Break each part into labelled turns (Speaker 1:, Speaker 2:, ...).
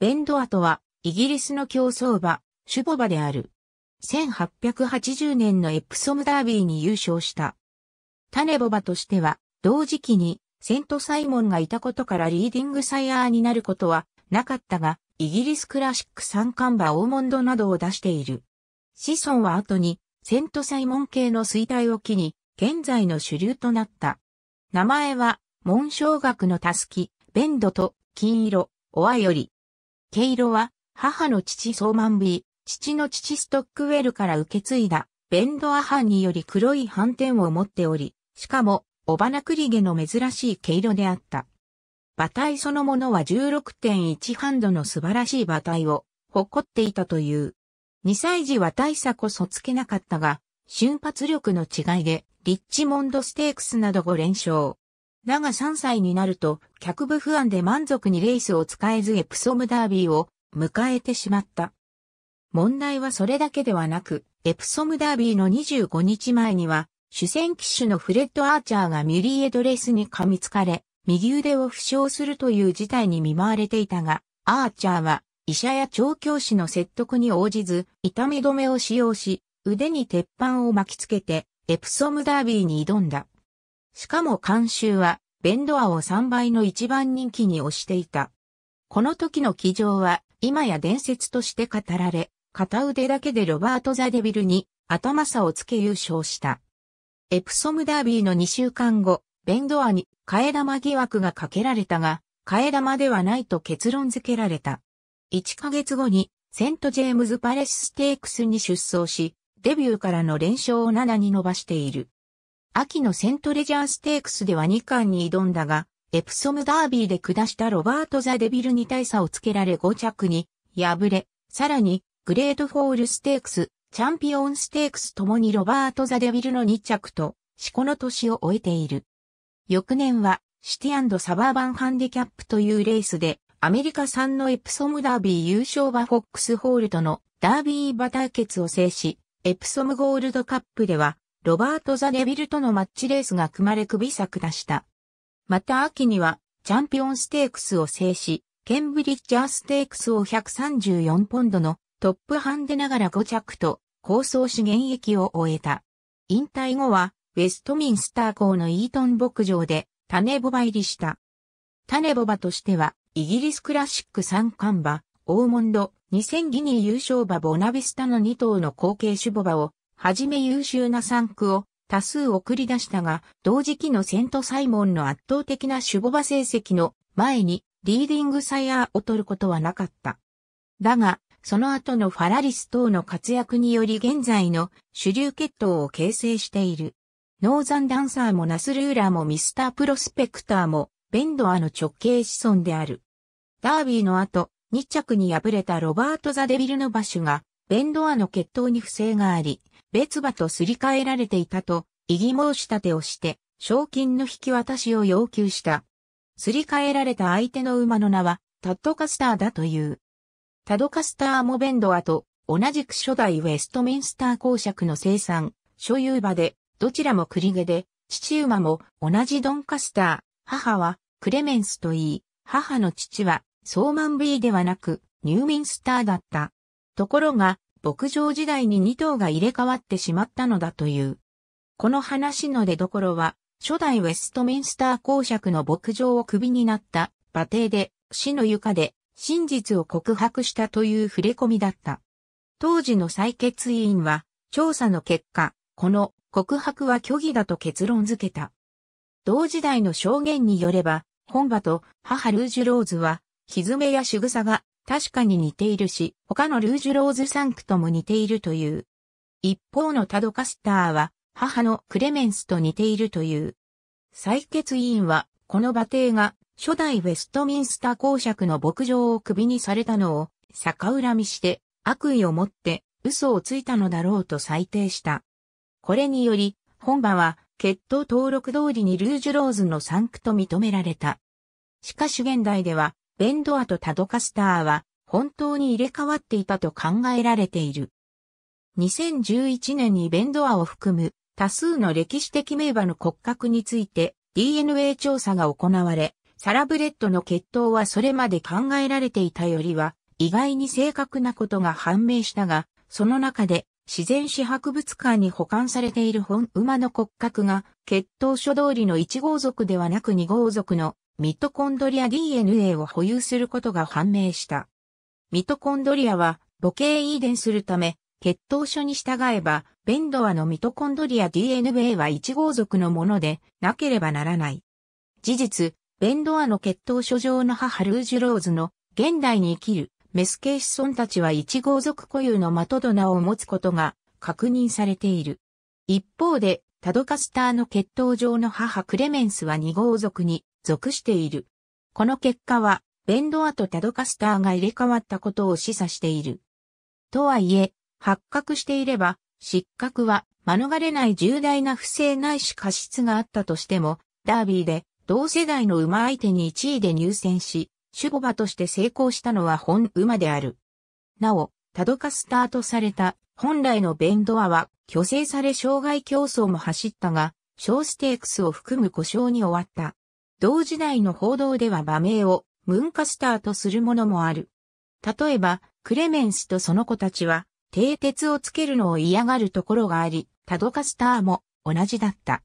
Speaker 1: ベンドアとは、イギリスの競争馬、シュボバである。1880年のエプソムダービーに優勝した。タネボバとしては、同時期に、セントサイモンがいたことからリーディングサイヤーになることはなかったが、イギリスクラシック三冠馬オーモンドなどを出している。子孫は後に、セントサイモン系の衰退を機に、現在の主流となった。名前は、紋章学のたすき、ベンドと金色、オアより、毛色は、母の父ソーマンビー、父の父ストックウェルから受け継いだ、ベンドアハンにより黒い斑点を持っており、しかも、オバナクリゲの珍しい毛色であった。馬体そのものは16.1ハンドの素晴らしい馬体を誇っていたという。2歳児は大差こそつけなかったが、瞬発力の違いで、リッチモンドステークスなど5連勝。だが3歳になると、脚部不安で満足にレースを使えずエプソムダービーを迎えてしまった。問題はそれだけではなく、エプソムダービーの25日前には、主戦機種のフレッド・アーチャーがミュリエドレスに噛みつかれ、右腕を負傷するという事態に見舞われていたが、アーチャーは医者や調教師の説得に応じず、痛み止めを使用し、腕に鉄板を巻きつけて、エプソムダービーに挑んだ。しかも監修は、ベンドアを3倍の一番人気に推していた。この時の騎乗は、今や伝説として語られ、片腕だけでロバート・ザ・デビルに頭差をつけ優勝した。エプソムダービーの2週間後、ベンドアに替え玉疑惑がかけられたが、替え玉ではないと結論付けられた。1ヶ月後にセント・ジェームズ・パレス・ステークスに出走し、デビューからの連勝を7に伸ばしている。秋のセントレジャーステークスでは2冠に挑んだが、エプソムダービーで下したロバート・ザ・デビルに大差をつけられ5着に敗れ、さらにグレート・フォール・ステークス、チャンピオン・ステークスともにロバート・ザ・デビルの2着と、四股の年を終えている。翌年は、シティサバーバンハンディキャップというレースで、アメリカ産のエプソムダービー優勝はフォックスホールとのダービーバター決を制し、エプソムゴールドカップではロバート・ザ・デビルとのマッチレースが組まれ首作出した。また秋には、チャンピオンステークスを制し、ケンブリッジャーステークスを134ポンドのトップハンデながら5着と、構想し現役を終えた。引退後は、ウェストミンスター校のイートン牧場で、種ボバ入りした。種ボバとしては、イギリスクラシック3冠馬、オーモンド、2000ギニ優勝馬ボナビスタの2頭の後継種ボバをはじめ優秀な産区を多数送り出したが、同時期のセントサイモンの圧倒的な守護馬成績の前にリーディングサイヤーを取ることはなかった。だが、その後のファラリス等の活躍により現在の主流血統を形成している。ノーザンダンサーもナスルーラーもミスタープロスペクターもベンドアの直系子孫である。ダービーの後、日着に敗れたロバート・ザ・デビルの馬種が、ベンドアの決闘に不正があり、別馬とすり替えられていたと、異議申し立てをして、賞金の引き渡しを要求した。すり替えられた相手の馬の名は、タッドカスターだという。タドカスターモベンドアと、同じく初代ウェストミンスター公爵の生産、所有馬で、どちらも栗毛で、父馬も同じドンカスター、母はクレメンスといい、母の父はソーマンビーではなくニューミンスターだった。ところが、牧場時代に2頭が入れ替わってしまったのだという。この話の出ろは、初代ウェストミンスター公爵の牧場を首になった馬蹄で死の床で真実を告白したという触れ込みだった。当時の採決委員は調査の結果、この告白は虚偽だと結論付けた。同時代の証言によれば、本場と母ルージュローズは、ひずめや仕草が確かに似ているし、他のルージュローズ産区とも似ているという。一方のタドカスターは、母のクレメンスと似ているという。採決委員は、この馬蹄が、初代ウェストミンスター公爵の牧場を首にされたのを、逆恨みして、悪意を持って、嘘をついたのだろうと裁定した。これにより、本馬は、血統登録通りにルージュローズの産区と認められた。しかし現代では、ベンドアとタドカスターは本当に入れ替わっていたと考えられている。2011年にベンドアを含む多数の歴史的名馬の骨格について DNA 調査が行われ、サラブレッドの血統はそれまで考えられていたよりは意外に正確なことが判明したが、その中で自然史博物館に保管されている本馬の骨格が血統書通りの1号族ではなく2号族のミトコンドリア DNA を保有することが判明した。ミトコンドリアは母系遺伝するため、血統書に従えば、ベンドアのミトコンドリア DNA は1号族のものでなければならない。事実、ベンドアの血統書上の母ルージュローズの現代に生きるメス系子孫たちは1号族固有のマトドナを持つことが確認されている。一方で、タドカスターの血統上の母クレメンスは2号族に属している。この結果は、ベンドアとタドカスターが入れ替わったことを示唆している。とはいえ、発覚していれば、失格は免れない重大な不正ないし過失があったとしても、ダービーで同世代の馬相手に1位で入選し、守護馬として成功したのは本馬である。なお、タドカスターとされた本来のベンドアは、虚勢され障害競争も走ったが、小ステークスを含む故障に終わった。同時代の報道では馬名をムンカスターとするものもある。例えば、クレメンスとその子たちは、蹄鉄をつけるのを嫌がるところがあり、タドカスターも同じだった。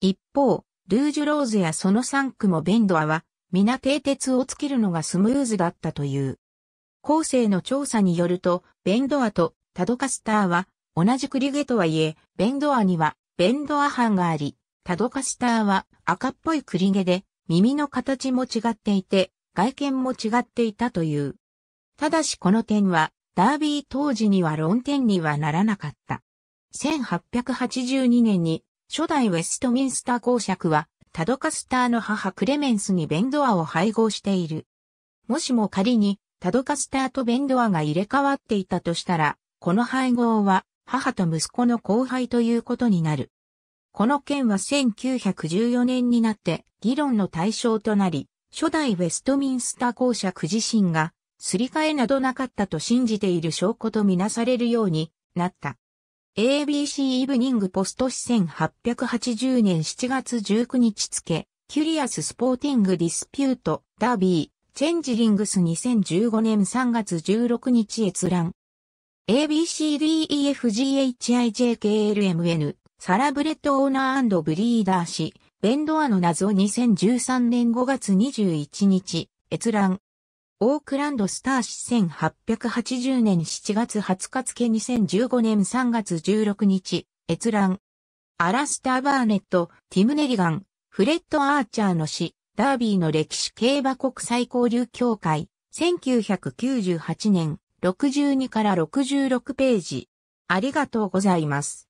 Speaker 1: 一方、ルージュローズやその3区もベンドアは、皆蹄鉄をつけるのがスムーズだったという。後世の調査によると、ベンドアとタドカスターは、同じクリゲとはいえ、ベンドアには、ベンドア班があり、タドカスターは赤っぽいクリゲで、耳の形も違っていて、外見も違っていたという。ただしこの点は、ダービー当時には論点にはならなかった。1882年に、初代ウェストミンスター公爵は、タドカスターの母クレメンスにベンドアを配合している。もしも仮に、タドカスターとベンドアが入れ替わっていたとしたら、この配合は、母と息子の後輩ということになる。この件は1914年になって議論の対象となり、初代ウェストミンスター公爵自身が、すり替えなどなかったと信じている証拠とみなされるようになった。ABC イブニングポスト市1880年7月19日付、キュリアススポーティングディスピュート、ダービー、チェンジリングス2015年3月16日閲覧。ABCDEFGHIJKLMN サラブレッドオーナーブリーダー氏、ベンドアの謎2013年5月21日、閲覧。オークランドスター氏1880年7月20日付2015年3月16日、閲覧。アラスター・バーネット、ティム・ネリガン、フレッド・アーチャーの氏、ダービーの歴史競馬国際交流協会、1998年、62から66ページ。ありがとうございます。